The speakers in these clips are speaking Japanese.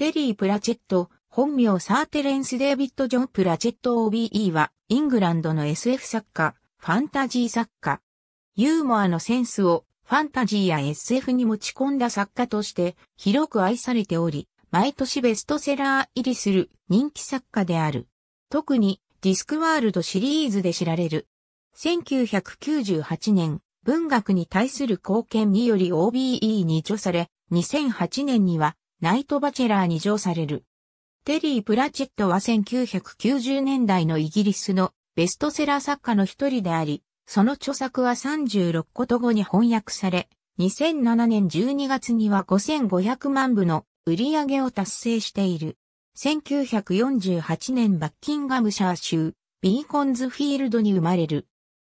テリー・プラチェット、本名サーテレンス・デイビッド・ジョン・プラチェット OBE は、イングランドの SF 作家、ファンタジー作家。ユーモアのセンスを、ファンタジーや SF に持ち込んだ作家として、広く愛されており、毎年ベストセラー入りする人気作家である。特に、ディスクワールドシリーズで知られる。1998年、文学に対する貢献により OBE に著され、2008年にはナイト・バチェラーに乗される。テリー・プラチェットは1990年代のイギリスのベストセラー作家の一人であり、その著作は36こと語に翻訳され、2007年12月には5500万部の売り上げを達成している。1948年バッキンガムシャー州、ビーコンズフィールドに生まれる。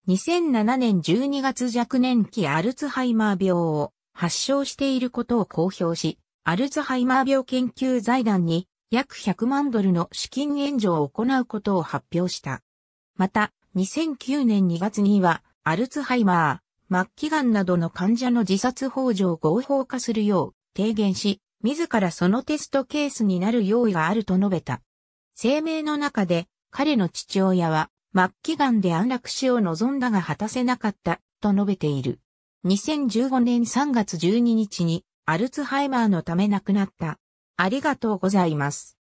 2007年12月若年期アルツハイマー病を発症していることを公表し、アルツハイマー病研究財団に約100万ドルの資金援助を行うことを発表した。また、2009年2月には、アルツハイマー、末期がんなどの患者の自殺法上合法化するよう提言し、自らそのテストケースになる用意があると述べた。声明の中で、彼の父親は、末期がんで安楽死を望んだが果たせなかった、と述べている。2015年3月12日に、アルツハイマーのため亡くなった。ありがとうございます。